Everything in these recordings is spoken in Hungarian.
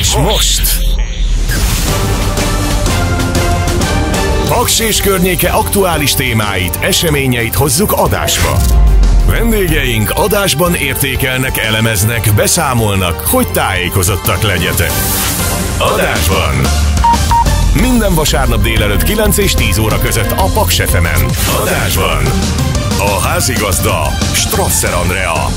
És most... Paks és környéke aktuális témáit, eseményeit hozzuk adásba. Vendégeink adásban értékelnek, elemeznek, beszámolnak, hogy tájékozottak legyetek. Adásban! Minden vasárnap délelőtt 9 és 10 óra között a Paks Adásban! A házigazda Strasser Andrea.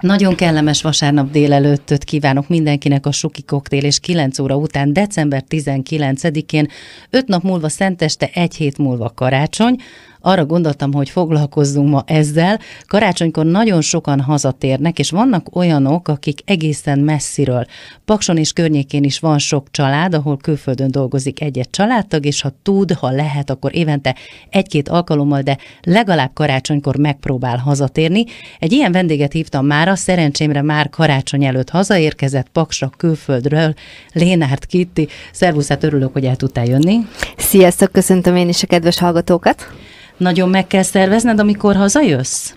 Nagyon kellemes vasárnap délelőttöt kívánok mindenkinek a Suki Koktél, és 9 óra után, december 19-én, 5 nap múlva szenteste, egy hét múlva karácsony arra gondoltam, hogy foglalkozzunk ma ezzel. Karácsonykor nagyon sokan hazatérnek, és vannak olyanok, akik egészen messziről. Pakson és környékén is van sok család, ahol külföldön dolgozik egy-egy családtag, és ha tud, ha lehet, akkor évente egy-két alkalommal, de legalább karácsonykor megpróbál hazatérni. Egy ilyen vendéget hívtam már, a szerencsémre már karácsony előtt hazaérkezett Paksra külföldről, Lénárt Kitti. Szervusz, hát örülök, hogy el tudtál jönni. Sziasztok, köszöntöm én is a kedves hallgatókat nagyon meg kell szervezned, amikor hazajössz?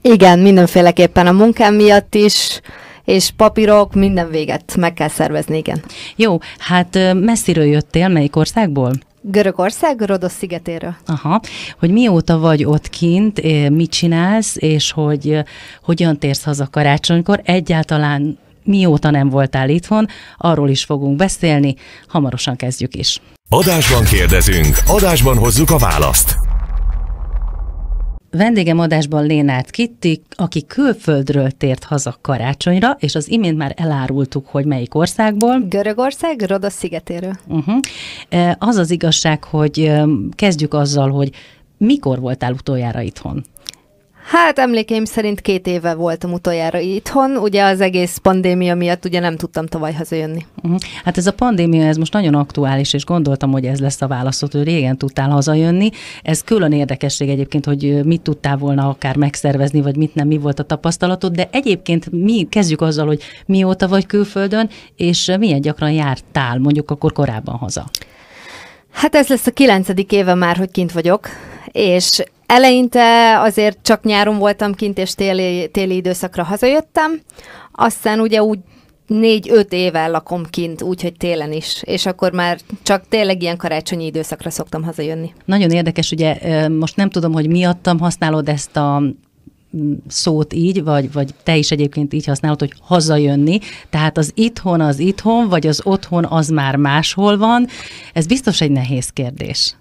Igen, mindenféleképpen a munkám miatt is, és papírok, minden véget meg kell szervezni, igen. Jó, hát messziről jöttél, melyik országból? Görögország, Rodosz szigetéről. Aha, hogy mióta vagy ott kint, mit csinálsz, és hogy hogyan térsz haza karácsonykor, egyáltalán mióta nem voltál itthon, arról is fogunk beszélni, hamarosan kezdjük is. Adásban kérdezünk, adásban hozzuk a választ. Vendégem adásban Lénárt Kitti, aki külföldről tért haza karácsonyra, és az imént már elárultuk, hogy melyik országból. Görögország, Rodos szigetéről. Uh-huh. E, az az igazság, hogy kezdjük azzal, hogy mikor voltál utoljára itthon? Hát emlékeim szerint két éve voltam utoljára itthon, ugye az egész pandémia miatt ugye nem tudtam tavaly hazajönni. Uh-huh. Hát ez a pandémia, ez most nagyon aktuális, és gondoltam, hogy ez lesz a válaszod, hogy régen tudtál hazajönni. Ez külön érdekesség egyébként, hogy mit tudtál volna akár megszervezni, vagy mit nem, mi volt a tapasztalatod, de egyébként mi kezdjük azzal, hogy mióta vagy külföldön, és milyen gyakran jártál mondjuk akkor korábban haza? Hát ez lesz a kilencedik éve már, hogy kint vagyok és eleinte azért csak nyáron voltam kint, és téli, téli időszakra hazajöttem, aztán ugye úgy négy-öt éve lakom kint, úgyhogy télen is, és akkor már csak tényleg ilyen karácsonyi időszakra szoktam hazajönni. Nagyon érdekes, ugye most nem tudom, hogy miattam használod ezt a mm, szót így, vagy, vagy te is egyébként így használod, hogy hazajönni. Tehát az itthon az itthon, vagy az otthon az már máshol van. Ez biztos egy nehéz kérdés.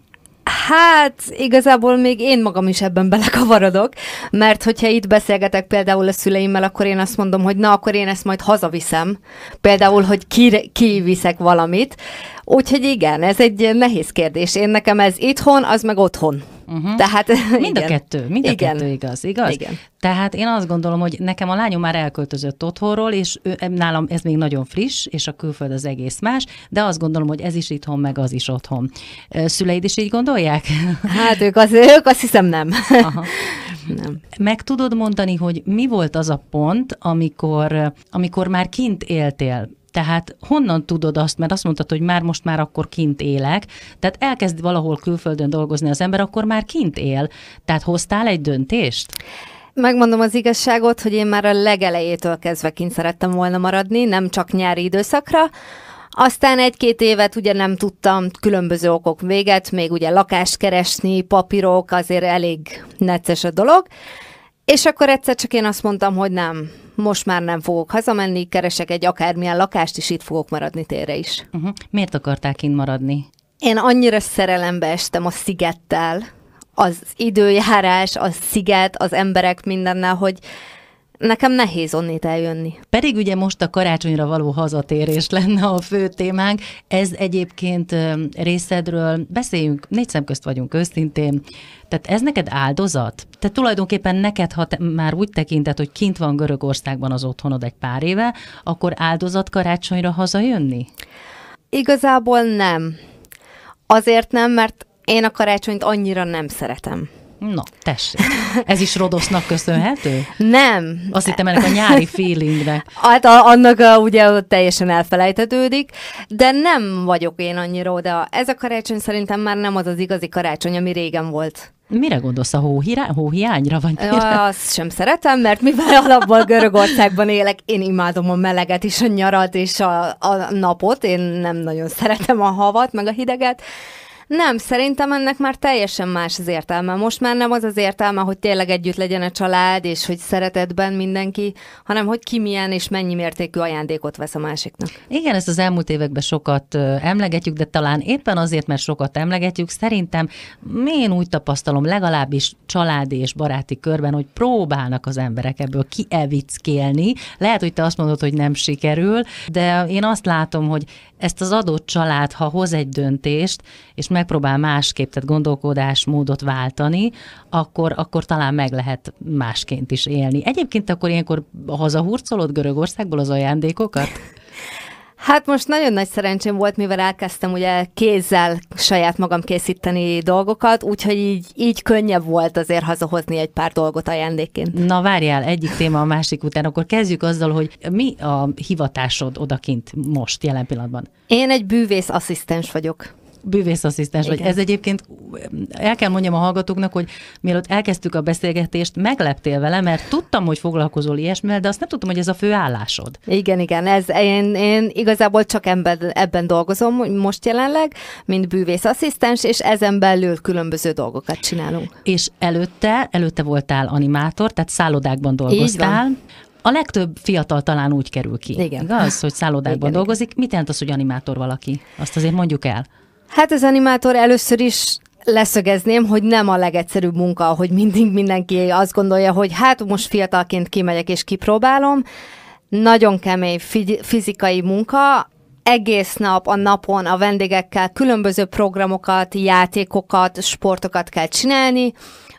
Hát igazából még én magam is ebben belekavarodok, mert hogyha itt beszélgetek például a szüleimmel, akkor én azt mondom, hogy na, akkor én ezt majd hazaviszem. Például, hogy ki, valamit, Úgyhogy igen, ez egy nehéz kérdés. Én nekem ez itthon, az meg otthon. Uh-huh. Tehát, mind igen. a kettő, mind a igen. kettő igaz, igaz? Igen. Tehát én azt gondolom, hogy nekem a lányom már elköltözött otthonról, és ő, nálam ez még nagyon friss, és a külföld az egész más, de azt gondolom, hogy ez is itthon, meg az is otthon. Szüleid is így gondolják? Hát ők, az, ők azt hiszem nem. Aha. Nem. Meg tudod mondani, hogy mi volt az a pont, amikor, amikor már kint éltél, tehát honnan tudod azt, mert azt mondtad, hogy már most már akkor kint élek, tehát elkezd valahol külföldön dolgozni az ember, akkor már kint él. Tehát hoztál egy döntést? Megmondom az igazságot, hogy én már a legelejétől kezdve kint szerettem volna maradni, nem csak nyári időszakra, aztán egy-két évet ugye nem tudtam különböző okok véget, még ugye lakást keresni, papírok, azért elég necces a dolog. És akkor egyszer csak én azt mondtam, hogy nem, most már nem fogok hazamenni, keresek egy akármilyen lakást, és itt fogok maradni térre is. Uh-huh. Miért akarták kint maradni? Én annyira szerelembe estem a szigettel, az időjárás, a sziget, az emberek mindennel, hogy Nekem nehéz onnét eljönni. Pedig ugye most a karácsonyra való hazatérés lenne a fő témánk. Ez egyébként részedről beszéljünk, négy szem közt vagyunk őszintén. Tehát ez neked áldozat? Te tulajdonképpen neked, ha te már úgy tekinted, hogy kint van Görögországban az otthonod egy pár éve, akkor áldozat karácsonyra hazajönni? Igazából nem. Azért nem, mert én a karácsonyt annyira nem szeretem. No, tessék. Ez is Rodosznak köszönhető? Nem. Azt hittem ennek a nyári feelingnek. Hát a, annak a, ugye teljesen elfelejtetődik, de nem vagyok én annyira oda. Ez a karácsony szerintem már nem az az igazi karácsony, ami régen volt. Mire gondolsz, a hóhirá, hóhiányra vagy? Mire? Azt sem szeretem, mert mivel alapból Görögországban élek, én imádom a meleget és a nyarat és a, a napot, én nem nagyon szeretem a havat, meg a hideget, nem, szerintem ennek már teljesen más az értelme. Most már nem az az értelme, hogy tényleg együtt legyen a család, és hogy szeretetben mindenki, hanem hogy ki milyen és mennyi mértékű ajándékot vesz a másiknak. Igen, ezt az elmúlt években sokat emlegetjük, de talán éppen azért, mert sokat emlegetjük, szerintem én úgy tapasztalom, legalábbis családi és baráti körben, hogy próbálnak az emberek ebből kievickélni. Lehet, hogy te azt mondod, hogy nem sikerül, de én azt látom, hogy ezt az adott család, ha hoz egy döntést, és megpróbál másképp, tehát gondolkodásmódot váltani, akkor, akkor talán meg lehet másként is élni. Egyébként akkor ilyenkor hazahurcolod Görögországból az ajándékokat? Hát most nagyon nagy szerencsém volt, mivel elkezdtem ugye kézzel saját magam készíteni dolgokat, úgyhogy így, így könnyebb volt azért hazahozni egy pár dolgot ajándékként. Na várjál, egyik téma a másik után, akkor kezdjük azzal, hogy mi a hivatásod odakint most, jelen pillanatban? Én egy bűvész asszisztens vagyok bűvészasszisztens vagy. Ez egyébként el kell mondjam a hallgatóknak, hogy mielőtt elkezdtük a beszélgetést, megleptél vele, mert tudtam, hogy foglalkozol ilyesmivel, de azt nem tudtam, hogy ez a fő állásod. Igen, igen, ez én, én igazából csak ebben, ebben dolgozom most jelenleg, mint bűvészasszisztens, és ezen belül különböző dolgokat csinálunk. És előtte, előtte voltál animátor, tehát szállodákban dolgoztál. A legtöbb fiatal talán úgy kerül ki. Igen. Igaz, hogy szállodákban igen, dolgozik. Igen. Mit jelent az, hogy animátor valaki? Azt azért mondjuk el. Hát az animátor először is leszögezném, hogy nem a legegyszerűbb munka, hogy mindig mindenki azt gondolja, hogy hát most fiatalként kimegyek és kipróbálom. Nagyon kemény fizikai munka, egész nap a napon a vendégekkel különböző programokat, játékokat, sportokat kell csinálni.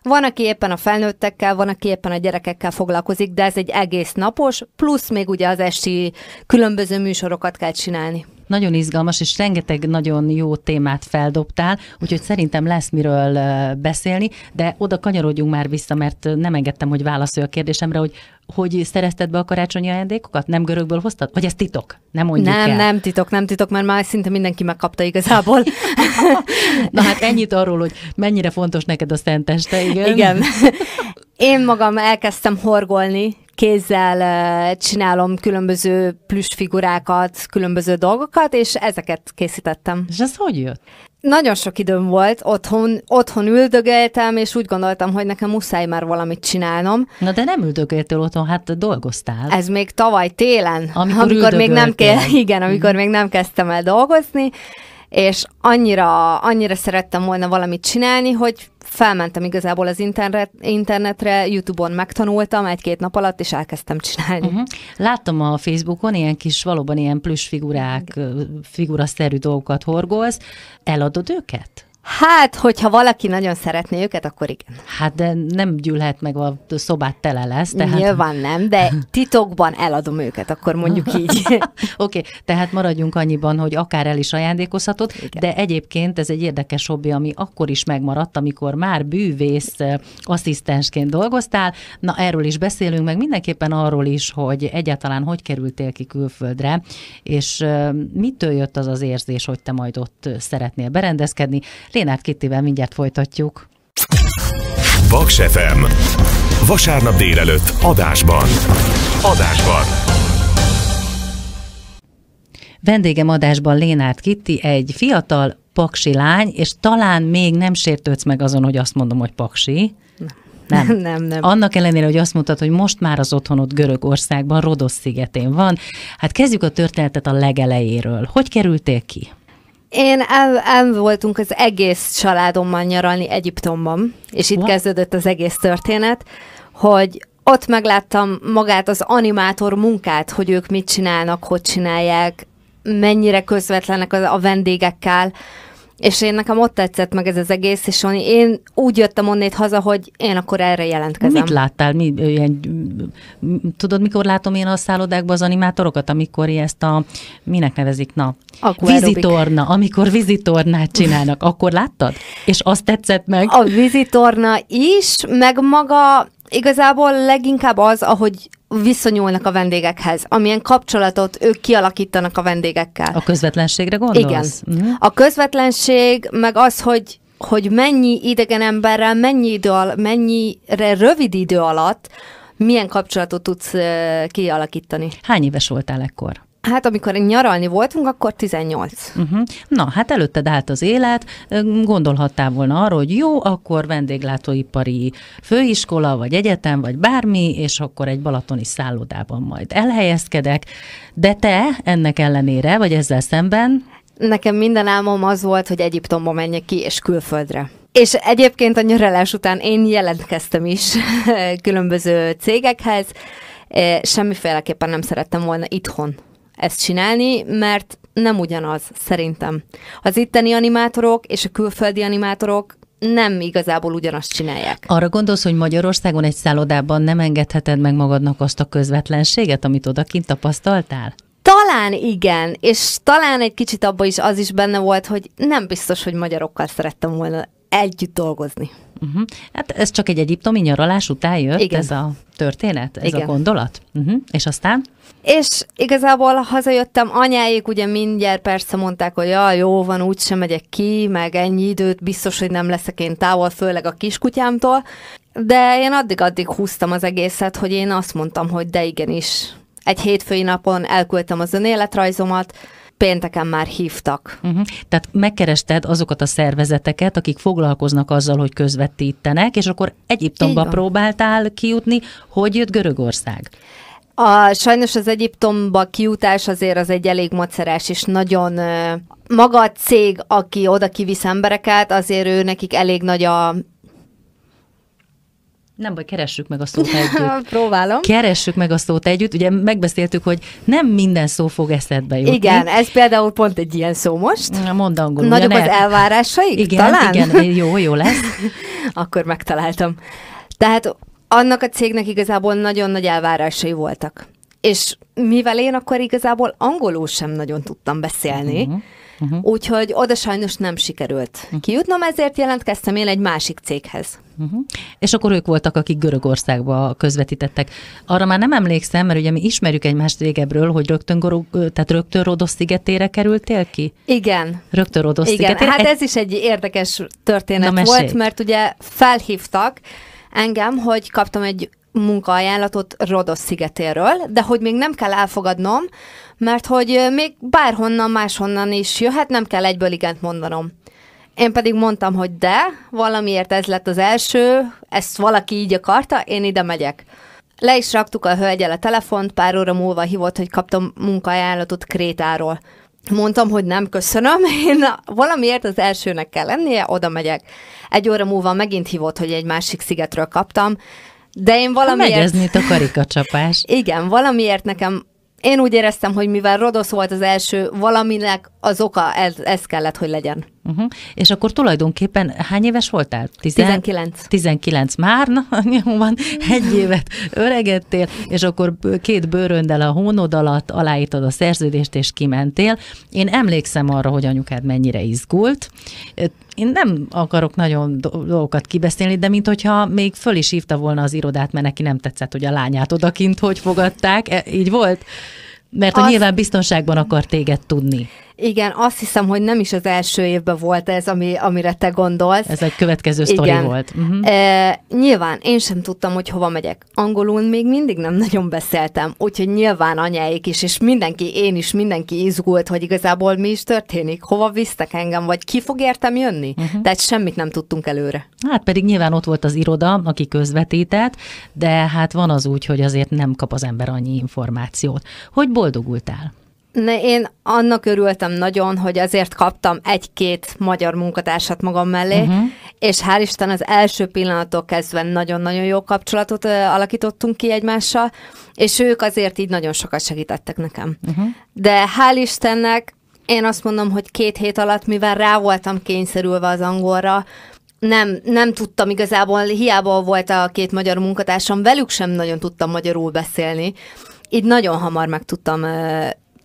Van, aki éppen a felnőttekkel, van, aki éppen a gyerekekkel foglalkozik, de ez egy egész napos, plusz még ugye az esti különböző műsorokat kell csinálni nagyon izgalmas, és rengeteg nagyon jó témát feldobtál, úgyhogy szerintem lesz miről beszélni, de oda kanyarodjunk már vissza, mert nem engedtem, hogy válaszolj a kérdésemre, hogy hogy szerezted be a karácsonyi ajándékokat? Nem görögből hoztad? Vagy ez titok? Nem mondjuk Nem, el. nem titok, nem titok, mert már szinte mindenki megkapta igazából. Na hát ennyit arról, hogy mennyire fontos neked a szenteste, igen? Igen. Én magam elkezdtem horgolni kézzel csinálom különböző plusz figurákat, különböző dolgokat, és ezeket készítettem. És ez hogy jött? Nagyon sok időm volt, otthon, otthon üldögeltem, és úgy gondoltam, hogy nekem muszáj már valamit csinálnom. Na de nem üldögéltél otthon, hát dolgoztál. Ez még tavaly télen, amikor, amikor még nem kell, igen, amikor mm. még nem kezdtem el dolgozni, és annyira, annyira szerettem volna valamit csinálni, hogy felmentem igazából az internet, internetre, YouTube-on megtanultam egy-két nap alatt, és elkezdtem csinálni. Uh-huh. Láttam a Facebookon ilyen kis, valóban ilyen plusz figurák, figuraszerű dolgokat horgolsz. Eladod őket? Hát, hogyha valaki nagyon szeretné őket, akkor igen. Hát, de nem gyűlhet meg, a szobát tele lesz. Tehát... Nyilván nem, de titokban eladom őket, akkor mondjuk így. Oké, okay, tehát maradjunk annyiban, hogy akár el is ajándékozhatod, igen. de egyébként ez egy érdekes hobbi, ami akkor is megmaradt, amikor már bűvész asszisztensként dolgoztál. Na, erről is beszélünk, meg mindenképpen arról is, hogy egyáltalán hogy kerültél ki külföldre, és mitől jött az az érzés, hogy te majd ott szeretnél berendezkedni. Lénárt Kittivel mindjárt folytatjuk. Vaks FM. Vasárnap délelőtt adásban. Adásban. Vendégem adásban Lénárt Kitti, egy fiatal paksi lány, és talán még nem sértődsz meg azon, hogy azt mondom, hogy paksi. Nem. nem, nem, nem. Annak ellenére, hogy azt mondtad, hogy most már az otthonod Görögországban, Rodosz szigetén van. Hát kezdjük a történetet a legelejéről. Hogy kerültél ki? Én el, el voltunk az egész családommal nyaralni Egyiptomban, és itt What? kezdődött az egész történet, hogy ott megláttam magát az animátor munkát, hogy ők mit csinálnak, hogy csinálják, mennyire közvetlenek a vendégekkel, és én nekem ott tetszett meg ez az egész, és én úgy jöttem onnét haza, hogy én akkor erre jelentkezem. Mit láttál? Mi, ilyen, tudod, mikor látom én a szállodákban az animátorokat, amikor ezt a, minek nevezik, na, Aquaerobic. vizitorna, amikor vizitornát csinálnak, akkor láttad? És azt tetszett meg? A vizitorna is, meg maga igazából leginkább az, ahogy viszonyulnak a vendégekhez, amilyen kapcsolatot ők kialakítanak a vendégekkel. A közvetlenségre gondolsz? Igen. Mm. A közvetlenség, meg az, hogy hogy mennyi idegen emberrel, mennyi idő al- mennyire rövid idő alatt milyen kapcsolatot tudsz kialakítani. Hány éves voltál ekkor? Hát amikor nyaralni voltunk, akkor 18. Uh-huh. Mhm. Na, hát előtte állt az élet, gondolhattál volna arra, hogy jó, akkor vendéglátóipari főiskola, vagy egyetem, vagy bármi, és akkor egy balatoni szállodában majd elhelyezkedek. De te ennek ellenére, vagy ezzel szemben? Nekem minden álmom az volt, hogy Egyiptomba menjek ki, és külföldre. És egyébként a nyaralás után én jelentkeztem is különböző cégekhez, semmiféleképpen nem szerettem volna itthon ezt csinálni, mert nem ugyanaz, szerintem. Az itteni animátorok és a külföldi animátorok nem igazából ugyanazt csinálják. Arra gondolsz, hogy Magyarországon egy szállodában nem engedheted meg magadnak azt a közvetlenséget, amit odakint tapasztaltál? Talán igen, és talán egy kicsit abban is az is benne volt, hogy nem biztos, hogy magyarokkal szerettem volna együtt dolgozni. Uh-huh. Hát ez csak egy egyiptomi nyaralás után jött Igen. ez a történet, ez Igen. a gondolat. Uh-huh. És aztán? És igazából hazajöttem, anyáik ugye mindjárt persze mondták, hogy ja, jó van, úgysem megyek ki, meg ennyi időt biztos, hogy nem leszek én távol, főleg a kiskutyámtól. De én addig-addig húztam az egészet, hogy én azt mondtam, hogy de igenis. Egy hétfői napon elküldtem az önéletrajzomat, pénteken már hívtak. Uh-huh. Tehát megkerested azokat a szervezeteket, akik foglalkoznak azzal, hogy közvetítenek, és akkor Egyiptomba próbáltál kijutni, hogy jött Görögország? A, sajnos az Egyiptomba kiutás azért az egy elég macerás, és nagyon maga a cég, aki oda kivisz embereket, azért ő nekik elég nagy a nem baj, keressük meg a szót együtt. Próbálom. Keressük meg a szót együtt. Ugye megbeszéltük, hogy nem minden szó fog eszedbe jutni. Igen, ez például pont egy ilyen szó most. Mondd angolul. Nagyobb az elvárásai? Igen, talán? igen, jó, jó lesz. Akkor megtaláltam. Tehát annak a cégnek igazából nagyon nagy elvárásai voltak. És mivel én akkor igazából angolul sem nagyon tudtam beszélni, uh-huh. Uh-huh. Úgyhogy oda sajnos nem sikerült uh-huh. kijutnom, ezért jelentkeztem én egy másik céghez. Uh-huh. És akkor ők voltak, akik Görögországba közvetítettek. Arra már nem emlékszem, mert ugye mi ismerjük egymást régebről, hogy rögtön, Gorog, tehát rögtön Rodosz szigetére kerültél ki? Igen. Rögtön Rodosz Igen. szigetére. Hát ez is egy érdekes történet Na, volt, mert ugye felhívtak engem, hogy kaptam egy munkaajánlatot Rodosz szigetéről, de hogy még nem kell elfogadnom, mert hogy még bárhonnan, máshonnan is jöhet, nem kell egyből igent mondanom. Én pedig mondtam, hogy de, valamiért ez lett az első, ezt valaki így akarta, én ide megyek. Le is raktuk a hölgyel a telefont, pár óra múlva hívott, hogy kaptam munkaajánlatot Krétáról. Mondtam, hogy nem köszönöm, én valamiért az elsőnek kell lennie, oda megyek. Egy óra múlva megint hívott, hogy egy másik szigetről kaptam, de én valamiért... Megy ez, a karikacsapás. Igen, valamiért nekem én úgy éreztem, hogy mivel Rodosz volt az első, valaminek az oka ez, ez kellett, hogy legyen. Uh-huh. És akkor tulajdonképpen hány éves voltál? Tizen- 19. 19 már, na, van, egy évet öregedtél, és akkor két bőröndel a hónod alatt aláítod a szerződést, és kimentél. Én emlékszem arra, hogy anyukád mennyire izgult. Én nem akarok nagyon dolgokat kibeszélni, de mint hogyha még föl is hívta volna az irodát, mert neki nem tetszett, hogy a lányát odakint hogy fogadták. E, így volt? Mert a nyilván biztonságban akar téged tudni. Igen, azt hiszem, hogy nem is az első évben volt ez, ami, amire te gondolsz. Ez egy következő sztori Igen. volt. Uh-huh. E, nyilván én sem tudtam, hogy hova megyek. Angolul még mindig nem nagyon beszéltem, úgyhogy nyilván anyáik is, és mindenki, én is, mindenki izgult, hogy igazából mi is történik, hova visztek engem, vagy ki fog értem jönni. Uh-huh. Tehát semmit nem tudtunk előre. Hát pedig nyilván ott volt az iroda, aki közvetített, de hát van az úgy, hogy azért nem kap az ember annyi információt. Hogy boldogultál? ne, én annak örültem nagyon, hogy azért kaptam egy-két magyar munkatársat magam mellé, uh-huh. és hál' Isten az első pillanattól kezdve nagyon-nagyon jó kapcsolatot ö, alakítottunk ki egymással, és ők azért így nagyon sokat segítettek nekem. Uh-huh. De hál' Istennek én azt mondom, hogy két hét alatt, mivel rá voltam kényszerülve az angolra, nem, nem tudtam igazából, hiába volt a két magyar munkatársam, velük sem nagyon tudtam magyarul beszélni. Így nagyon hamar meg tudtam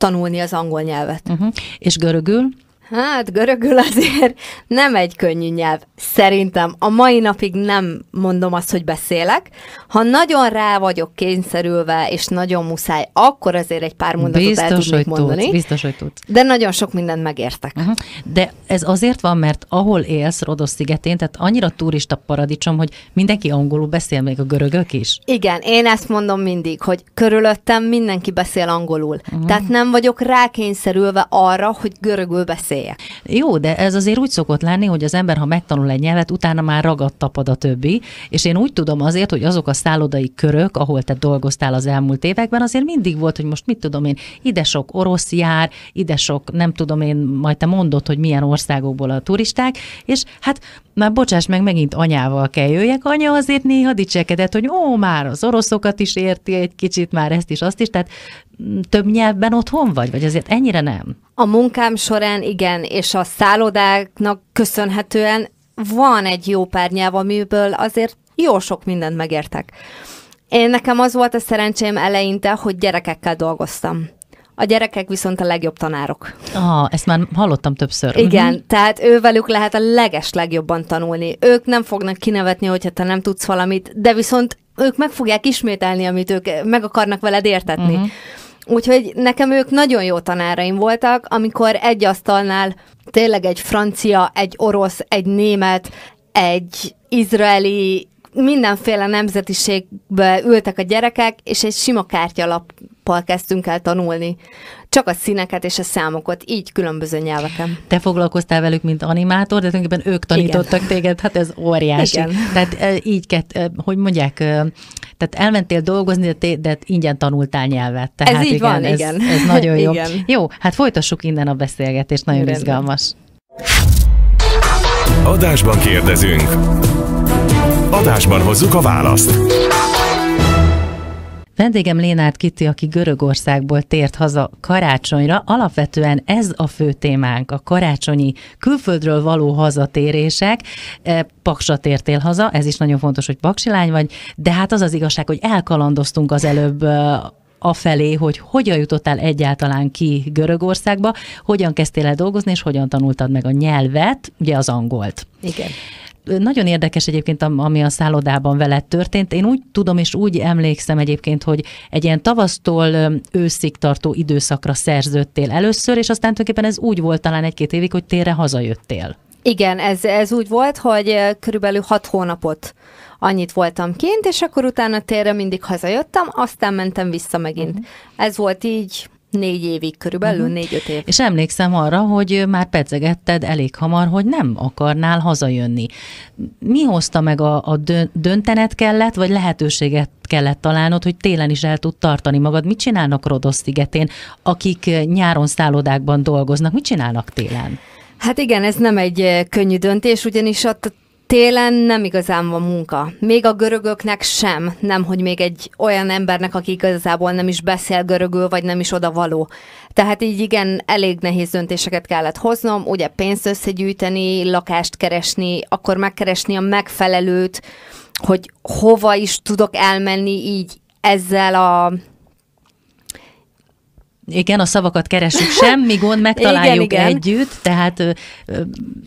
tanulni az angol nyelvet. Uh-huh. És görögül? Hát görögül azért nem egy könnyű nyelv. Szerintem a mai napig nem mondom azt, hogy beszélek. Ha nagyon rá vagyok kényszerülve, és nagyon muszáj, akkor azért egy pár mondatot biztos, el tudnék hogy mondani. Tudsz, biztos, hogy tudsz. De nagyon sok mindent megértek. Uh-huh. De ez azért van, mert ahol élsz Rodosz szigetén, tehát annyira turista paradicsom, hogy mindenki angolul beszél, még a görögök is. Igen, én ezt mondom mindig, hogy körülöttem mindenki beszél angolul. Uh-huh. Tehát nem vagyok rákényszerülve arra, hogy görögül beszél beszélje. Jó, de ez azért úgy szokott lenni, hogy az ember, ha megtanul egy nyelvet, utána már ragadt tapad a többi, és én úgy tudom azért, hogy azok a szállodai körök, ahol te dolgoztál az elmúlt években, azért mindig volt, hogy most mit tudom én, ide sok orosz jár, ide sok, nem tudom én, majd te mondod, hogy milyen országokból a turisták, és hát már bocsáss meg, megint anyával kell jöjjek. Anya azért néha dicsekedett, hogy ó, már az oroszokat is érti egy kicsit, már ezt is, azt is, tehát mm, több nyelvben otthon vagy, vagy azért ennyire nem? A munkám során igen, és a szállodáknak köszönhetően van egy jó pár nyelv, amiből azért jó sok mindent megértek. Én nekem az volt a szerencsém eleinte, hogy gyerekekkel dolgoztam. A gyerekek viszont a legjobb tanárok. Ah, ezt már hallottam többször. Igen, uh-huh. tehát ővelük lehet a leges legjobban tanulni. Ők nem fognak kinevetni, hogyha te nem tudsz valamit, de viszont ők meg fogják ismételni, amit ők meg akarnak veled értetni. Uh-huh. Úgyhogy nekem ők nagyon jó tanáraim voltak, amikor egy asztalnál tényleg egy francia, egy orosz, egy német, egy izraeli mindenféle nemzetiségbe ültek a gyerekek, és egy sima kártyalap nappal kezdtünk el tanulni. Csak a színeket és a számokat, így különböző nyelveken. Te foglalkoztál velük, mint animátor, de tulajdonképpen ők tanítottak Igen. téged, hát ez óriási. Igen. Tehát így, hogy mondják, tehát elmentél dolgozni, de, de ingyen tanultál nyelvet. Tehát ez így igen, van, ez, igen. Ez nagyon jó. Igen. Jó, hát folytassuk innen a beszélgetést, nagyon Rendben. izgalmas. Adásban kérdezünk. Adásban hozzuk a választ. Vendégem Lénárt Kitti, aki Görögországból tért haza karácsonyra. Alapvetően ez a fő témánk, a karácsonyi külföldről való hazatérések. E, Paksa tértél haza, ez is nagyon fontos, hogy paksilány vagy, de hát az az igazság, hogy elkalandoztunk az előbb e, afelé, hogy hogyan jutottál egyáltalán ki Görögországba, hogyan kezdtél el dolgozni, és hogyan tanultad meg a nyelvet, ugye az angolt. Igen nagyon érdekes egyébként, ami a szállodában veled történt. Én úgy tudom és úgy emlékszem egyébként, hogy egy ilyen tavasztól őszig tartó időszakra szerződtél először, és aztán tulajdonképpen ez úgy volt talán egy-két évig, hogy térre hazajöttél. Igen, ez, ez úgy volt, hogy körülbelül hat hónapot annyit voltam kint, és akkor utána térre mindig hazajöttem, aztán mentem vissza megint. Uh-huh. Ez volt így Négy évig körülbelül, uh-huh. négy-öt év. És emlékszem arra, hogy már pedzegetted elég hamar, hogy nem akarnál hazajönni. Mi hozta meg a, a döntenet kellett, vagy lehetőséget kellett találnod, hogy télen is el tud tartani magad? Mit csinálnak Rodosz szigetén, akik nyáron szállodákban dolgoznak? Mit csinálnak télen? Hát igen, ez nem egy könnyű döntés, ugyanis ott Télen nem igazán van munka. Még a görögöknek sem, nem hogy még egy olyan embernek, aki igazából nem is beszél görögül, vagy nem is oda való. Tehát így igen, elég nehéz döntéseket kellett hoznom, ugye pénzt összegyűjteni, lakást keresni, akkor megkeresni a megfelelőt, hogy hova is tudok elmenni így ezzel a igen, a szavakat keresünk, semmi gond, megtaláljuk igen, igen. együtt, tehát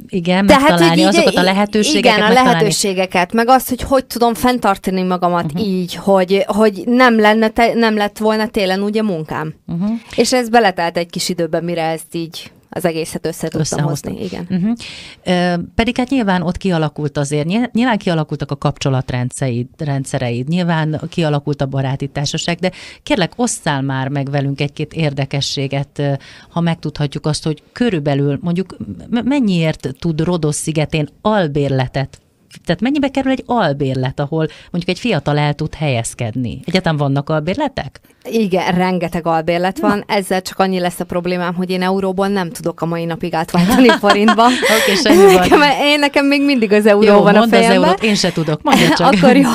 igen, tehát, megtalálni így, azokat a lehetőségeket. Igen, a lehetőségeket, meg azt, hogy hogy tudom fenntartani magamat uh-huh. így, hogy, hogy nem, lenne te, nem lett volna télen ugye munkám. Uh-huh. És ez beletelt egy kis időben, mire ezt így az egészet össze tudtam hozni. Igen. Uh-huh. pedig hát nyilván ott kialakult azért, nyilván kialakultak a kapcsolatrendszereid, rendszereid, nyilván kialakult a baráti társaság, de kérlek, osszál már meg velünk egy-két érdekességet, ha megtudhatjuk azt, hogy körülbelül mondjuk mennyiért tud Rodosz szigetén albérletet tehát mennyibe kerül egy albérlet, ahol mondjuk egy fiatal el tud helyezkedni? Egyetem vannak albérletek? Igen, rengeteg albérlet van. Na. Ezzel csak annyi lesz a problémám, hogy én euróból nem tudok a mai napig átváltani forintba. Oké, okay, nekem, én nekem még mindig az euró jó, van a fejemben. az eurót, én se tudok, mondja csak. Akkor jó.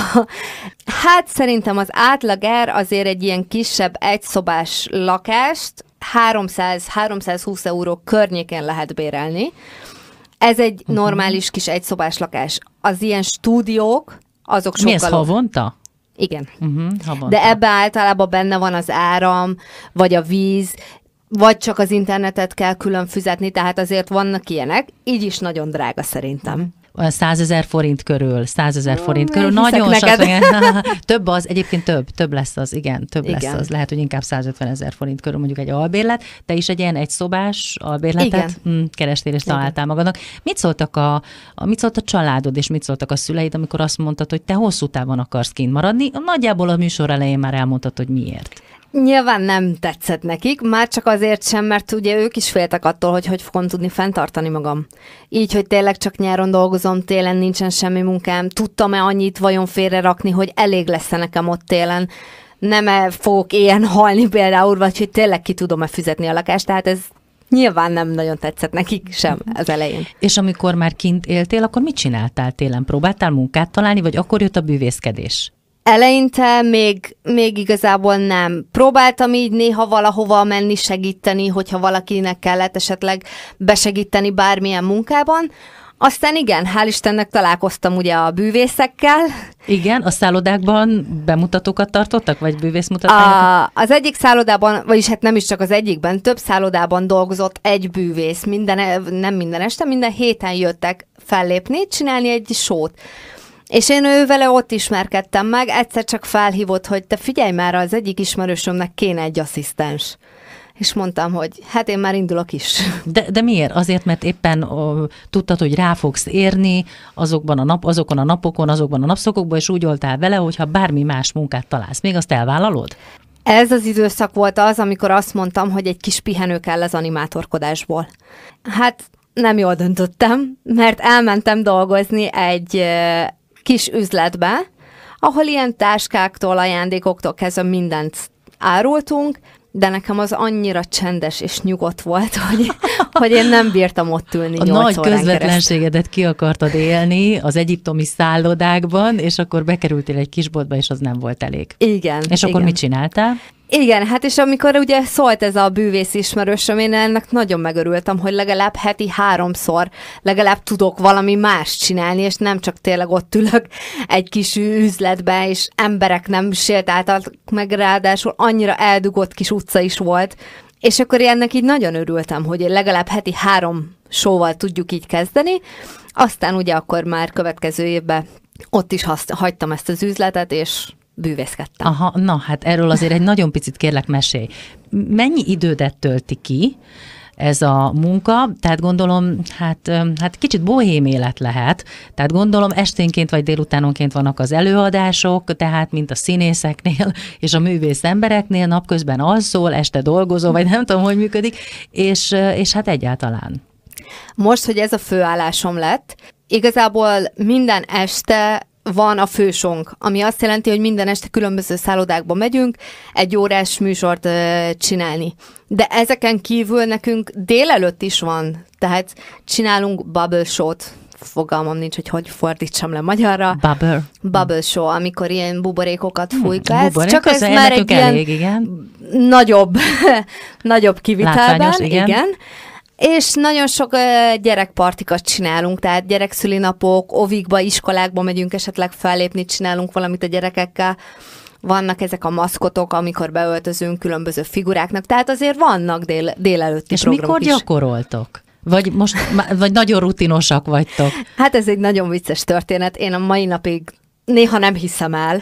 Hát szerintem az átlager azért egy ilyen kisebb egyszobás lakást 300-320 euró környékén lehet bérelni. Ez egy mhm. normális kis egyszobás lakás az ilyen stúdiók, azok sokkal... Mi ez havonta? Igen. Uh-huh, havonta. De ebbe általában benne van az áram, vagy a víz, vagy csak az internetet kell külön fizetni, tehát azért vannak ilyenek, így is nagyon drága szerintem olyan 100 ezer forint körül, 100 ezer forint körül. Nagyon sok, több az, egyébként több, több lesz az, igen, több igen. lesz az. Lehet, hogy inkább 150 ezer forint körül mondjuk egy albérlet. Te is egy ilyen szobás albérletet mm, kerestél és találtál magadnak. Mit szóltak a, a, mit szólt a családod, és mit szóltak a szüleid, amikor azt mondtad, hogy te hosszú távon akarsz kint maradni? Nagyjából a műsor elején már elmondtad, hogy miért. Nyilván nem tetszett nekik, már csak azért sem, mert ugye ők is féltek attól, hogy hogy fogom tudni fenntartani magam. Így, hogy tényleg csak nyáron dolgozom, télen nincsen semmi munkám, tudtam-e annyit vajon félre rakni, hogy elég lesz nekem ott télen, nem -e fogok ilyen halni például, vagy hogy tényleg ki tudom-e fizetni a lakást, tehát ez nyilván nem nagyon tetszett nekik sem az elején. És amikor már kint éltél, akkor mit csináltál télen? Próbáltál munkát találni, vagy akkor jött a bűvészkedés? Eleinte még, még igazából nem. Próbáltam így néha valahova menni segíteni, hogyha valakinek kellett esetleg besegíteni bármilyen munkában. Aztán igen, hál' Istennek találkoztam ugye a bűvészekkel. Igen, a szállodákban bemutatókat tartottak, vagy bűvészmutatókat? Az egyik szállodában, vagyis hát nem is csak az egyikben, több szállodában dolgozott egy bűvész, minden, nem minden este, minden héten jöttek fellépni, csinálni egy sót. És én ő vele ott ismerkedtem meg, egyszer csak felhívott, hogy te figyelj már, az egyik ismerősömnek kéne egy asszisztens. És mondtam, hogy hát én már indulok is. De, de miért? Azért, mert éppen ó, tudtad, hogy rá fogsz érni azokban a nap, azokon a napokon, azokban a napszokokban, és úgy oltál vele, hogyha bármi más munkát találsz, még azt elvállalod? Ez az időszak volt az, amikor azt mondtam, hogy egy kis pihenő kell az animátorkodásból. Hát nem jól döntöttem, mert elmentem dolgozni egy kis üzletbe, ahol ilyen táskáktól, ajándékoktól kezdve mindent árultunk, de nekem az annyira csendes és nyugodt volt, hogy, hogy én nem bírtam ott ülni A nagy közvetlenségedet keresztül. ki akartad élni az egyiptomi szállodákban, és akkor bekerültél egy kisboltba, és az nem volt elég. Igen. És akkor igen. mit csináltál? Igen, hát és amikor ugye szólt ez a bűvész ismerősöm, én ennek nagyon megörültem, hogy legalább heti háromszor legalább tudok valami más csinálni, és nem csak tényleg ott ülök egy kis üzletbe, és emberek nem sétáltak meg, ráadásul annyira eldugott kis utca is volt, és akkor ennek így nagyon örültem, hogy legalább heti három sóval tudjuk így kezdeni, aztán ugye akkor már következő évben ott is hagytam ezt az üzletet, és bűvészkedtem. Aha, na hát erről azért egy nagyon picit kérlek mesélj. Mennyi idődet tölti ki ez a munka, tehát gondolom, hát, hát kicsit bohém élet lehet, tehát gondolom esténként vagy délutánonként vannak az előadások, tehát mint a színészeknél és a művész embereknél, napközben alszol, este dolgozol, vagy nem tudom, hogy működik, és, és hát egyáltalán. Most, hogy ez a főállásom lett, igazából minden este van a fősonk, ami azt jelenti, hogy minden este különböző szállodákba megyünk egy órás műsort ö, csinálni. De ezeken kívül nekünk délelőtt is van, tehát csinálunk bubble show-t, fogalmam nincs, hogy hogy fordítsam le magyarra. Bubble. Bubble show, amikor ilyen buborékokat fújk Hmm, csak ez már egy elég, ilyen igen. nagyobb, nagyobb kivitelben. Látványos, igen. igen és nagyon sok gyerekpartikat csinálunk, tehát gyerekszülinapok, ovikba, iskolákba megyünk esetleg fellépni, csinálunk valamit a gyerekekkel, vannak ezek a maszkotok, amikor beöltözünk különböző figuráknak, tehát azért vannak dél, délelőtti És mikor is. gyakoroltok? Vagy most, vagy nagyon rutinosak vagytok? Hát ez egy nagyon vicces történet. Én a mai napig néha nem hiszem el,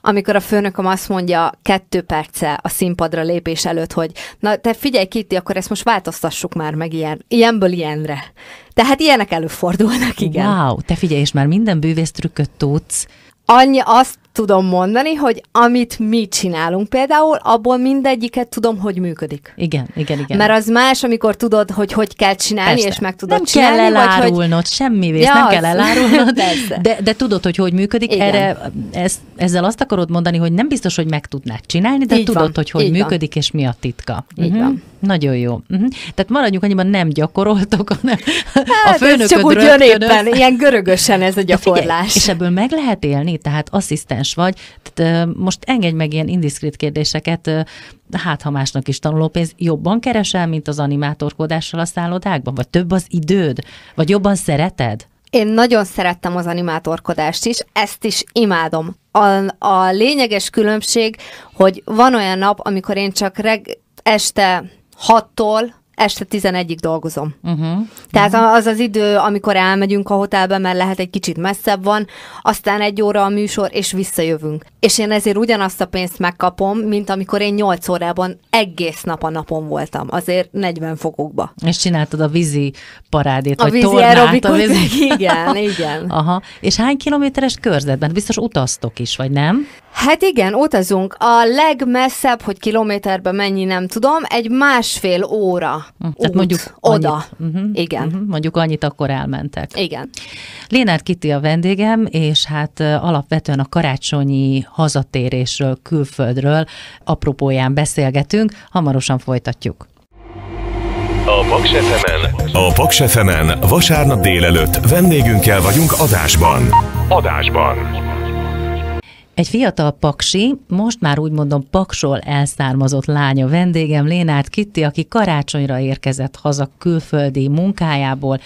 amikor a főnököm azt mondja kettő perce a színpadra lépés előtt, hogy na te figyelj Kitty, akkor ezt most változtassuk már meg ilyen, ilyenből ilyenre. Tehát ilyenek előfordulnak, igen. Wow, te figyelj, és már minden bűvész trükköt tudsz. Annyi, azt tudom mondani, hogy amit mi csinálunk például, abból mindegyiket tudom, hogy működik. Igen, igen, igen. Mert az más, amikor tudod, hogy hogy kell csinálni, Persze. és meg tudod nem csinálni. Nem kell elárulnod, hogy... semmi vész, ja, nem kell elárulnod, de, de tudod, hogy hogy működik. Igen. Erre, ez, ezzel azt akarod mondani, hogy nem biztos, hogy meg tudnád csinálni, de így tudod, van, hogy hogy működik, van. és mi a titka. Így uh-huh. van. Nagyon jó. Uh-huh. Tehát maradjunk annyiban, nem gyakoroltok, hanem hát, a főnököd csak úgy jön éppen, ilyen görögösen ez a gyakorlás. Figyelj, és ebből meg lehet élni, tehát asszisztens tudományos vagy. Tehát, most engedj meg ilyen indiszkrét kérdéseket, hát ha másnak is tanulópénz, jobban keresel, mint az animátorkodással a szállodákban? Vagy több az időd? Vagy jobban szereted? Én nagyon szerettem az animátorkodást is, ezt is imádom. A, a lényeges különbség, hogy van olyan nap, amikor én csak reg, este 6-tól este 11-ig dolgozom. Uh-huh. Tehát uh-huh. az az idő, amikor elmegyünk a hotelbe, mert lehet egy kicsit messzebb van, aztán egy óra a műsor, és visszajövünk. És én ezért ugyanazt a pénzt megkapom, mint amikor én 8 órában egész nap a napon voltam, azért 40 fokokba. És csináltad a vízi parádét, a vagy vízi tornát. A vízi... Igen, igen. Aha. És hány kilométeres körzetben? Biztos utaztok is, vagy nem? Hát igen, utazunk. A legmesszebb, hogy kilométerben mennyi, nem tudom, egy másfél óra hm, Tehát út mondjuk oda. Annyit, uh-huh, igen. Uh-huh, mondjuk annyit akkor elmentek. Igen. Lénár Kitti a vendégem, és hát alapvetően a karácsonyi hazatérésről, külföldről apropóján beszélgetünk. Hamarosan folytatjuk. A Paksefemen. A Paksefemen vasárnap délelőtt vendégünkkel vagyunk adásban. Adásban. Egy fiatal paksi, most már úgy mondom paksol elszármazott lánya vendégem, Lénárt Kitti, aki karácsonyra érkezett haza külföldi munkájából,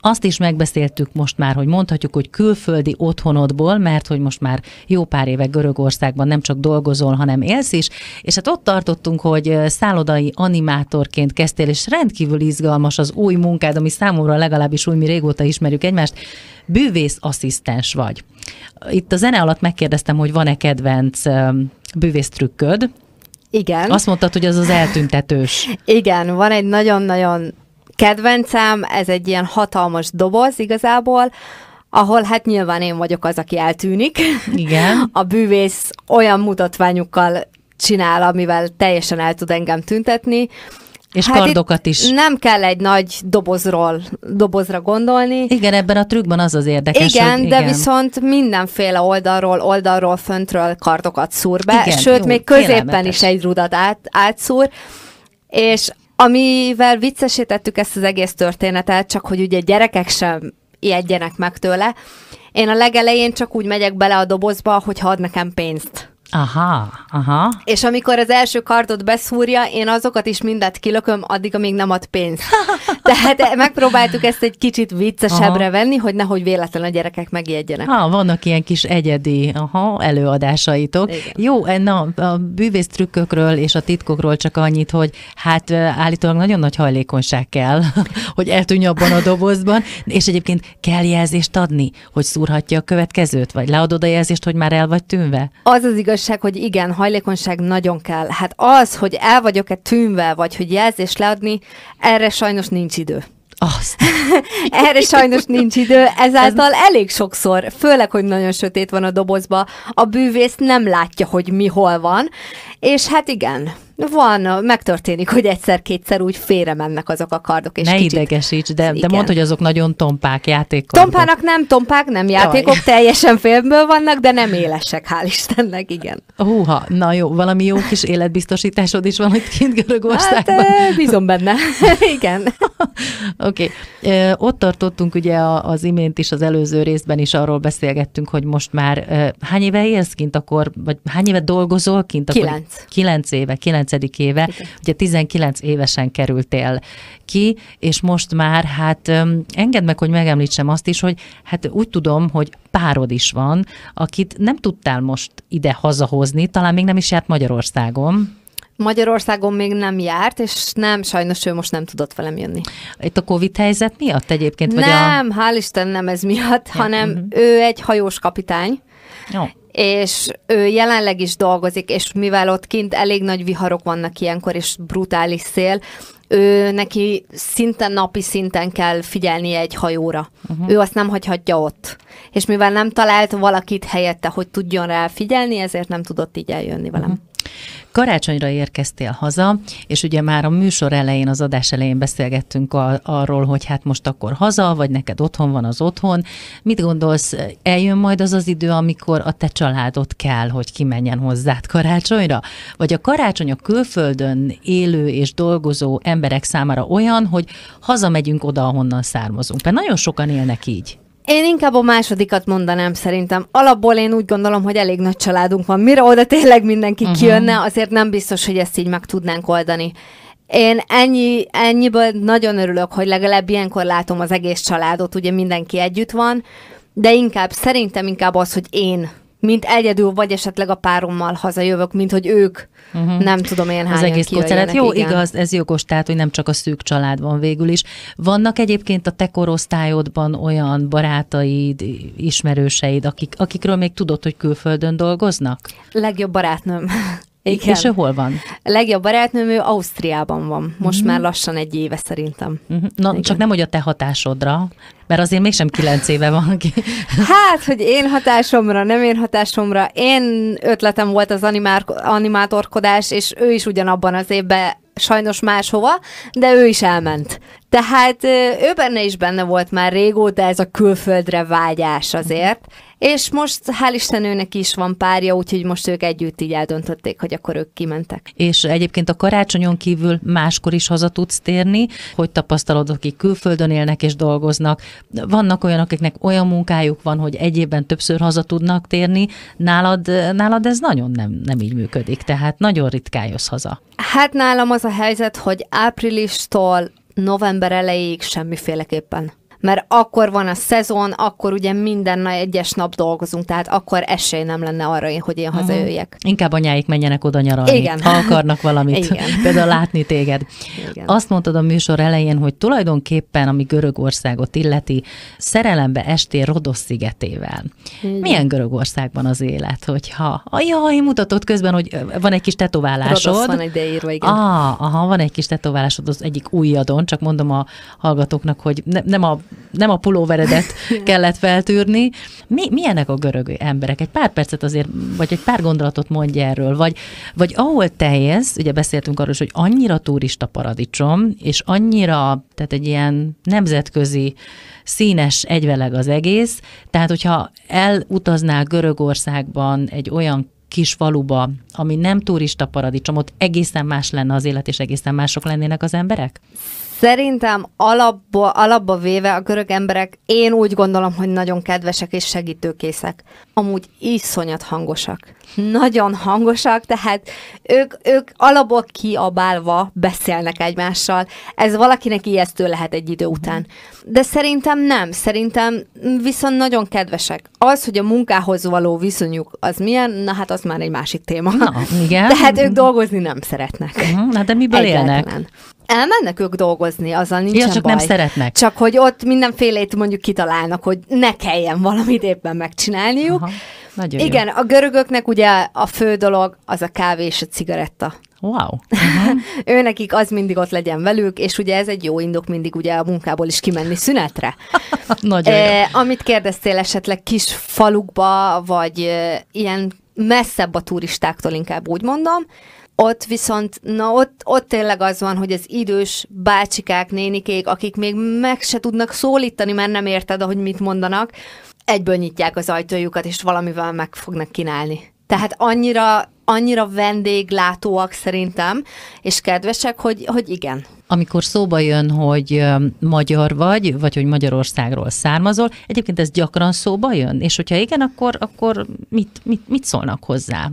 azt is megbeszéltük most már, hogy mondhatjuk, hogy külföldi otthonodból, mert hogy most már jó pár éve Görögországban nem csak dolgozol, hanem élsz is, és hát ott tartottunk, hogy szállodai animátorként kezdtél, és rendkívül izgalmas az új munkád, ami számomra legalábbis új, mi régóta ismerjük egymást, bűvész asszisztens vagy. Itt a zene alatt megkérdeztem, hogy van-e kedvenc bűvész trükköd, igen. Azt mondtad, hogy az az eltüntetős. Igen, van egy nagyon-nagyon kedvencem, ez egy ilyen hatalmas doboz igazából, ahol hát nyilván én vagyok az, aki eltűnik. Igen. A bűvész olyan mutatványukkal csinál, amivel teljesen el tud engem tüntetni. És hát kardokat is. Nem kell egy nagy dobozról, dobozra gondolni. Igen, ebben a trükkben az az érdekes, Igen, hogy, igen. de viszont mindenféle oldalról, oldalról, föntről kardokat szúr be, igen, sőt, jó, még középen is egy rudat át, átszúr, és amivel viccesítettük ezt az egész történetet, csak hogy ugye gyerekek sem ijedjenek meg tőle. Én a legelején csak úgy megyek bele a dobozba, hogy ad nekem pénzt. Aha, aha. És amikor az első kardot beszúrja, én azokat is mindet kilököm, addig, amíg nem ad pénzt. Tehát megpróbáltuk ezt egy kicsit viccesebbre aha. venni, hogy nehogy véletlen a gyerekek megijedjenek. Ha, ah, vannak ilyen kis egyedi aha, előadásaitok. Igen. Jó, eh, na, a bűvész trükkökről és a titkokról csak annyit, hogy hát eh, állítólag nagyon nagy hajlékonyság kell, hogy eltűnj abban a dobozban, és egyébként kell jelzést adni, hogy szúrhatja a következőt, vagy leadod a jelzést, hogy már el vagy tűnve? Az az igaz, igazság, hogy igen, hajlékonyság nagyon kell. Hát az, hogy el vagyok-e tűnve, vagy hogy jelzés leadni, erre sajnos nincs idő. Azt. Erre sajnos nincs idő, ezáltal Ez... elég sokszor, főleg, hogy nagyon sötét van a dobozba, a bűvész nem látja, hogy mi hol van, és hát igen, van, megtörténik, hogy egyszer-kétszer úgy félre mennek azok a kardok. És ne kicsit... idegesíts, de, de mondd, hogy azok nagyon tompák játékok. Tompának nem tompák, nem játékok, Jaj. teljesen félből vannak, de nem élesek, hál' Istennek, igen. Húha, na jó, valami jó kis életbiztosításod is van itt kint Görögországban. Hát, bízom benne, igen. Oké, okay. ott tartottunk ugye az imént is, az előző részben is arról beszélgettünk, hogy most már hány éve élsz kint akkor, vagy hány éve dolgozol kint? Kilenc. Akkor, kilenc éve, kilenc 19. éve, okay. ugye 19 évesen kerültél ki, és most már hát engedd meg, hogy megemlítsem azt is, hogy hát úgy tudom, hogy párod is van, akit nem tudtál most ide hazahozni, talán még nem is járt Magyarországon. Magyarországon még nem járt, és nem, sajnos ő most nem tudott velem jönni. Itt a Covid helyzet miatt egyébként? Vagy nem, a... hál' Isten nem ez miatt, ja, hanem uh-huh. ő egy hajós kapitány, Jó és ő jelenleg is dolgozik, és mivel ott kint elég nagy viharok vannak ilyenkor, és brutális szél, ő neki szinte napi szinten kell figyelnie egy hajóra. Uh-huh. Ő azt nem hagyhatja ott. És mivel nem talált valakit helyette, hogy tudjon rá figyelni, ezért nem tudott így eljönni velem. Uh-huh. Karácsonyra érkeztél haza, és ugye már a műsor elején, az adás elején beszélgettünk a, arról, hogy hát most akkor haza, vagy neked otthon van az otthon. Mit gondolsz, eljön majd az az idő, amikor a te családod kell, hogy kimenjen hozzád karácsonyra? Vagy a karácsony a külföldön élő és dolgozó emberek számára olyan, hogy hazamegyünk oda, ahonnan származunk? Mert nagyon sokan élnek így. Én inkább a másodikat mondanám szerintem. Alapból én úgy gondolom, hogy elég nagy családunk van. Mire oda tényleg mindenki uh-huh. kijönne, azért nem biztos, hogy ezt így meg tudnánk oldani. Én ennyi, ennyiből nagyon örülök, hogy legalább ilyenkor látom az egész családot, ugye mindenki együtt van, de inkább szerintem inkább az, hogy én mint egyedül, vagy esetleg a párommal hazajövök, mint hogy ők, uh-huh. nem tudom én hányan Az egész kockárat. Jó, igen. igaz, ez jogos, tehát, hogy nem csak a szűk család van végül is. Vannak egyébként a te korosztályodban olyan barátaid, ismerőseid, akik, akikről még tudod, hogy külföldön dolgoznak? Legjobb barátnőm. Igen. És ő hol van? A legjobb barátnőm, ő Ausztriában van. Most mm-hmm. már lassan egy éve szerintem. Mm-hmm. Na, Igen. csak nem, hogy a te hatásodra, mert azért mégsem kilenc éve van ki. Hát, hogy én hatásomra, nem én hatásomra. Én ötletem volt az animál- animátorkodás, és ő is ugyanabban az évben sajnos máshova, de ő is elment. Tehát ő benne is benne volt már régóta ez a külföldre vágyás azért, és most hál' Isten őnek is van párja, úgyhogy most ők együtt így eldöntötték, hogy akkor ők kimentek. És egyébként a karácsonyon kívül máskor is haza tudsz térni, hogy tapasztalod, akik külföldön élnek és dolgoznak. Vannak olyanok, akiknek olyan munkájuk van, hogy egyébben többször haza tudnak térni. Nálad, nálad ez nagyon nem, nem így működik, tehát nagyon ritkán jössz haza. Hát nálam az a helyzet, hogy áprilistól november elejéig semmiféleképpen mert akkor van a szezon, akkor ugye minden nap, egyes nap dolgozunk, tehát akkor esély nem lenne arra, hogy én mhm. hazajöjjek. Inkább anyáik menjenek oda nyaralni, Igen. ha akarnak valamit, Igen. például látni téged. Igen. Azt mondtad a műsor elején, hogy tulajdonképpen, ami Görögországot illeti, szerelembe estél Rodosz szigetével. Igen. Milyen Görögországban az élet, hogyha, ajaj, mutatott közben, hogy van egy kis tetoválásod. Rodosz van egy írva, igen. Ah, aha, van egy kis tetoválásod az egyik ujjadon, csak mondom a hallgatóknak, hogy ne, nem a nem a pulóveredet kellett feltűrni. Mi, milyenek a görög emberek? Egy pár percet azért, vagy egy pár gondolatot mondja erről, vagy, vagy ahol te élsz, ugye beszéltünk arról is, hogy annyira turista paradicsom, és annyira, tehát egy ilyen nemzetközi színes egyveleg az egész, tehát hogyha elutaznál Görögországban egy olyan kis faluba, ami nem turista paradicsom, ott egészen más lenne az élet, és egészen mások lennének az emberek? Szerintem alapba, alapba véve a görög emberek, én úgy gondolom, hogy nagyon kedvesek és segítőkészek. Amúgy iszonyat hangosak. Nagyon hangosak, tehát ők, ők alapból kiabálva beszélnek egymással. Ez valakinek ijesztő lehet egy idő után. De szerintem nem. Szerintem viszont nagyon kedvesek. Az, hogy a munkához való viszonyuk az milyen, na hát az már egy másik téma. Na, igen. Tehát ők dolgozni nem szeretnek. Na, mhm, hát de miből Egyáltalán. élnek? elmennek ők dolgozni, azzal nincsen ja, csak baj. nem szeretnek. Csak hogy ott mindenfélét mondjuk kitalálnak, hogy ne kelljen valamit éppen megcsinálniuk. Aha, nagyon Igen, jó. a görögöknek ugye a fő dolog az a kávé és a cigaretta. Wow. Uh-huh. ő nekik az mindig ott legyen velük, és ugye ez egy jó indok mindig ugye a munkából is kimenni szünetre. Nagyon e, jó. Amit kérdeztél esetleg kis falukba, vagy e, ilyen messzebb a turistáktól inkább úgy mondom, ott viszont, na ott, ott tényleg az van, hogy az idős bácsikák, nénikék, akik még meg se tudnak szólítani, mert nem érted, hogy mit mondanak, egyből nyitják az ajtójukat, és valamivel meg fognak kínálni. Tehát annyira, annyira vendéglátóak szerintem, és kedvesek, hogy, hogy igen, amikor szóba jön, hogy magyar vagy, vagy hogy Magyarországról származol, egyébként ez gyakran szóba jön? És hogyha igen, akkor, akkor mit, mit, mit szólnak hozzá?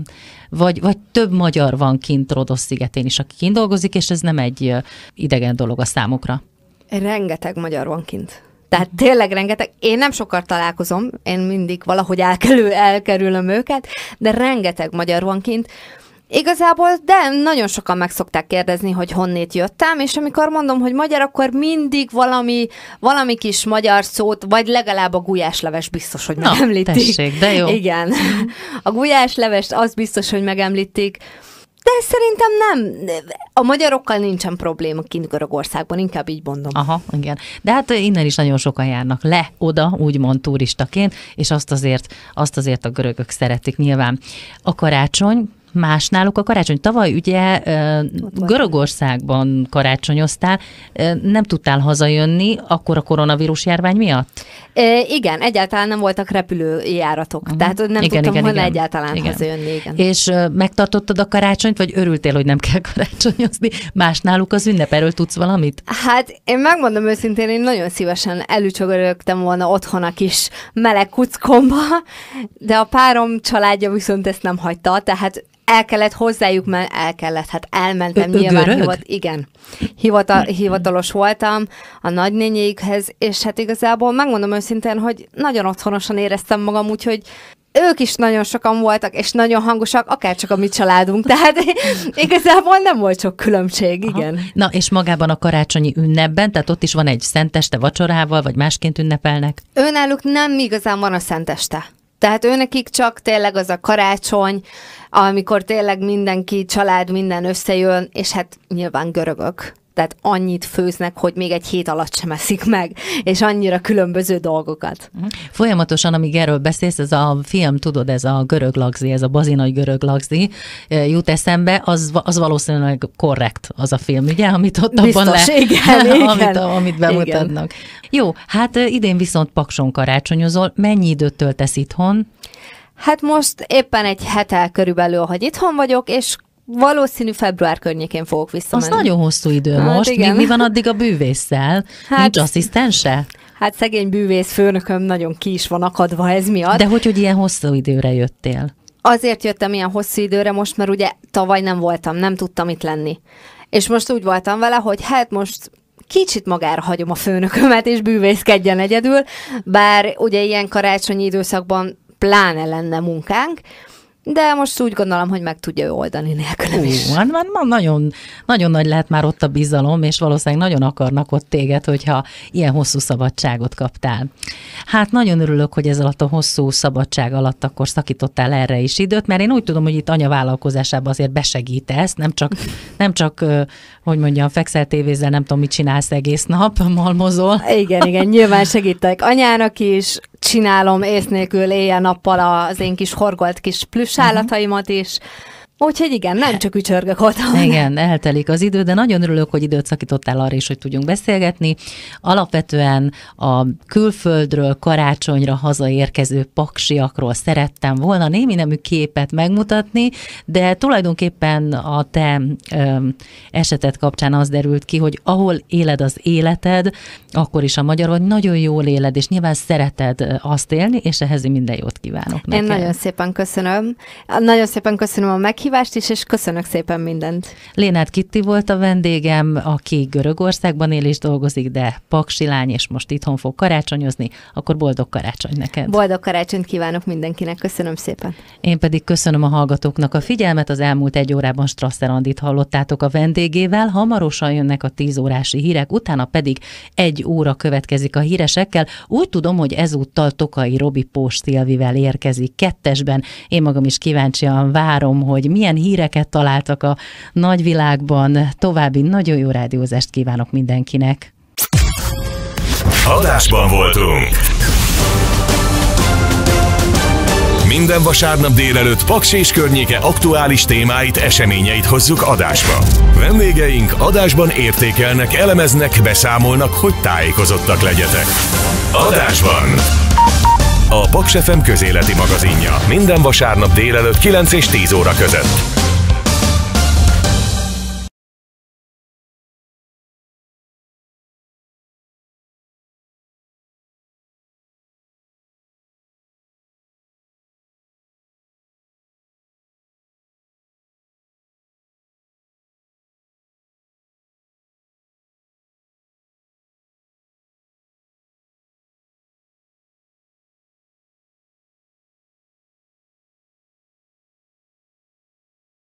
Vagy, vagy több magyar van kint Rodosz szigetén is, aki kint dolgozik, és ez nem egy idegen dolog a számukra. Rengeteg magyar van kint. Tehát tényleg rengeteg. Én nem sokat találkozom, én mindig valahogy elkerül, elkerülöm őket, de rengeteg magyar van kint. Igazából, de nagyon sokan meg szokták kérdezni, hogy honnét jöttem, és amikor mondom, hogy magyar, akkor mindig valami, valami kis magyar szót, vagy legalább a gulyásleves biztos, hogy Na, megemlítik. Tessék, de jó. Igen. A gulyáslevest az biztos, hogy megemlítik. De szerintem nem. A magyarokkal nincsen probléma kint Görögországban, inkább így mondom. Aha, igen. De hát innen is nagyon sokan járnak le oda, úgymond turistaként, és azt azért, azt azért a görögök szeretik nyilván. A karácsony más náluk a karácsony. Tavaly ugye Görögországban karácsonyoztál, nem tudtál hazajönni, akkor a koronavírus járvány miatt? É, igen, egyáltalán nem voltak repülőjáratok, uh-huh. tehát nem igen, tudtam volna egyáltalán igen. hazajönni. Igen. És megtartottad a karácsonyt, vagy örültél, hogy nem kell karácsonyozni? Más náluk az ünnep, erről tudsz valamit? Hát én megmondom őszintén, én nagyon szívesen elücsögörögtem volna otthon a kis meleg kuckomba, de a párom családja viszont ezt nem hagyta, tehát el kellett hozzájuk, mert el kellett, hát elmentem, Ö, nyilván hivat, igen, hivatal, hivatalos voltam a nagynényékhez, és hát igazából megmondom őszintén, hogy nagyon otthonosan éreztem magam, úgyhogy ők is nagyon sokan voltak, és nagyon hangosak, akár csak a mi családunk, tehát igazából nem volt sok különbség, igen. Aha. Na, és magában a karácsonyi ünnepben, tehát ott is van egy szenteste vacsorával, vagy másként ünnepelnek? náluk nem igazán van a szenteste. Tehát őnekik csak tényleg az a karácsony, amikor tényleg mindenki, család, minden összejön, és hát nyilván görögök tehát annyit főznek, hogy még egy hét alatt sem eszik meg, és annyira különböző dolgokat. Mhm. Folyamatosan, amíg erről beszélsz, ez a film, tudod, ez a görög lagzi, ez a bazinai görög lagzi eh, jut eszembe, az, az valószínűleg korrekt az a film, ugye, amit ott Biztos, abban le, igen, igen, amit, amit bemutatnak. Igen. Jó, hát eh, idén viszont Pakson karácsonyozol, mennyi időt töltesz itthon? Hát most éppen egy hetel körülbelül, hogy itthon vagyok, és valószínű február környékén fogok visszamenni. Az nagyon hosszú idő hát most. Igen. Még mi van addig a bűvésszel? Hát, Nincs asszisztense? Hát szegény bűvész főnököm nagyon ki is van akadva ez miatt. De hogy, hogy ilyen hosszú időre jöttél? Azért jöttem ilyen hosszú időre most, mert ugye tavaly nem voltam, nem tudtam itt lenni. És most úgy voltam vele, hogy hát most kicsit magára hagyom a főnökömet, és bűvészkedjen egyedül, bár ugye ilyen karácsonyi időszakban pláne lenne munkánk, de most úgy gondolom, hogy meg tudja ő oldani nélkülem is. Ú, van van, van, nagyon, nagyon nagy lehet már ott a bizalom, és valószínűleg nagyon akarnak ott téged, hogyha ilyen hosszú szabadságot kaptál. Hát nagyon örülök, hogy ez alatt a hosszú szabadság alatt akkor szakítottál erre is időt, mert én úgy tudom, hogy itt anya vállalkozásában azért besegítesz, nem csak, nem csak hogy mondjam, fekszel tévézzel, nem tudom, mit csinálsz egész nap, malmozol. Igen, igen, nyilván segítek anyának is, csinálom ész nélkül éjjel-nappal az én kis horgolt kis plüssállataimat mhm. is, Úgyhogy igen, nem csak ücsörgök otthon. Igen, eltelik az idő, de nagyon örülök, hogy időt szakítottál arra is, hogy tudjunk beszélgetni. Alapvetően a külföldről karácsonyra hazaérkező paksiakról szerettem volna némi nemű képet megmutatni, de tulajdonképpen a te ö, eseted kapcsán az derült ki, hogy ahol éled az életed, akkor is a magyar vagy nagyon jól éled, és nyilván szereted azt élni, és ehhez minden jót kívánok neked. Én nagyon szépen köszönöm. Nagyon szépen köszönöm a meghívást, meghívást is, és köszönök szépen mindent. Lénát Kitti volt a vendégem, aki Görögországban él és dolgozik, de paksilány, és most itthon fog karácsonyozni, akkor boldog karácsony neked. Boldog karácsonyt kívánok mindenkinek, köszönöm szépen. Én pedig köszönöm a hallgatóknak a figyelmet, az elmúlt egy órában Strasser Andit hallottátok a vendégével, hamarosan jönnek a tíz órási hírek, utána pedig egy óra következik a híresekkel. Úgy tudom, hogy ezúttal Tokai Robi Pós érkezik kettesben. Én magam is kíváncsian várom, hogy milyen híreket találtak a nagyvilágban. További nagyon jó rádiózást kívánok mindenkinek. Adásban voltunk. Minden vasárnap délelőtt Paks és környéke aktuális témáit, eseményeit hozzuk adásba. Vendégeink adásban értékelnek, elemeznek, beszámolnak, hogy tájékozottak legyetek. Adásban! a Paks FM közéleti magazinja. Minden vasárnap délelőtt 9 és 10 óra között.